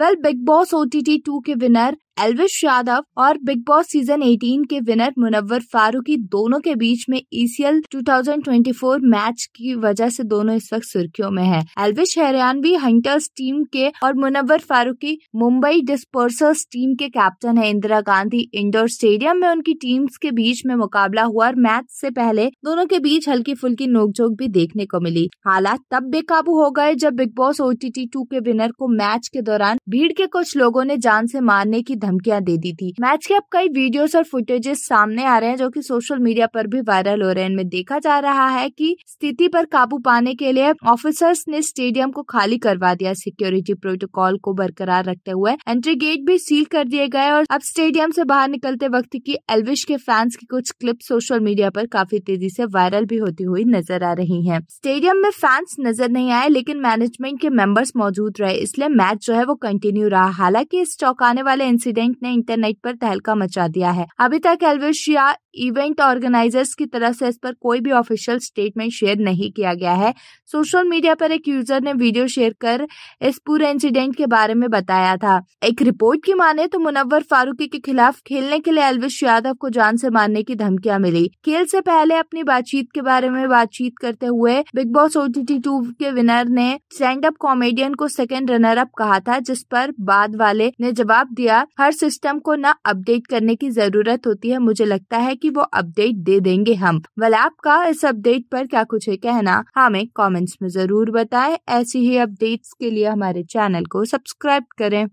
Well Bigg Boss O T T two के winner Elvish Yadav और Bigg boss season 18 के winner Munawwar Farooqui दोनों के बीच में ईसीएल 2024 मैच की वजह से दोनों इस वक्त सुर्खियों में हैं। एलविश हरियाणवी हंटर्स टीम के और मुनव्वर फारूकी मुंबई डिस्पर्सर्स टीम के कैप्टन है इंदिरा गांधी इंडोर स्टेडियम में उनकी टीम्स के बीच में मुकाबला हुआ और मैच से पहले दोनों के बीच हल्की फुल्की नोकझोंक भी देखने को मिली हालात तब बेकाबू हो गए जब बिग बॉस ओ टी के विनर को मैच के दौरान भीड़ के कुछ लोगों ने जान से मारने की धमकियां दे दी थी मैच के अब कई वीडियोस और फुटेजेस सामने आ रहे हैं जो कि सोशल मीडिया पर भी वायरल हो रहे हैं इनमें देखा जा रहा है कि स्थिति पर काबू पाने के लिए ऑफिसर्स ने स्टेडियम को खाली करवा दिया सिक्योरिटी प्रोटोकॉल को बरकरार रखते हुए एंट्री गेट भी सील कर दिए गए और अब स्टेडियम से बाहर निकलते वक्त की एलविश के फैंस की कुछ क्लिप सोशल मीडिया पर काफी तेजी से वायरल भी होती हुई नजर आ रही है स्टेडियम में फैंस नजर नहीं आए लेकिन मैनेजमेंट के मेंबर्स मौजूद रहे इसलिए मैच जो है वो कंटिन्यू रहा हालांकि इस चौंकाने वाले इंसिडेंट इंसिडेंट ने इंटरनेट पर तहलका मचा दिया है अभी तक एलविश या इवेंट ऑर्गेनाइजर्स की तरफ से इस पर कोई भी ऑफिशियल स्टेटमेंट शेयर नहीं किया गया है सोशल मीडिया पर एक यूजर ने वीडियो शेयर कर इस पूरे इंसिडेंट के बारे में बताया था एक रिपोर्ट की माने तो मुनव्वर फारूकी के खिलाफ खेलने के लिए एलविश यादव को जान से मारने की धमकियां मिली खेल से पहले अपनी बातचीत के बारे में बातचीत करते हुए बिग बॉस ओ के विनर ने स्टैंड अप कॉमेडियन को सेकेंड रनर अप कहा था जिस पर बाद वाले ने जवाब दिया हर सिस्टम को ना अपडेट करने की जरूरत होती है मुझे लगता है कि वो अपडेट दे देंगे हम वाल आपका इस अपडेट पर क्या कुछ है कहना हाँ, हमें कमेंट्स में जरूर बताएं ऐसी ही अपडेट्स के लिए हमारे चैनल को सब्सक्राइब करें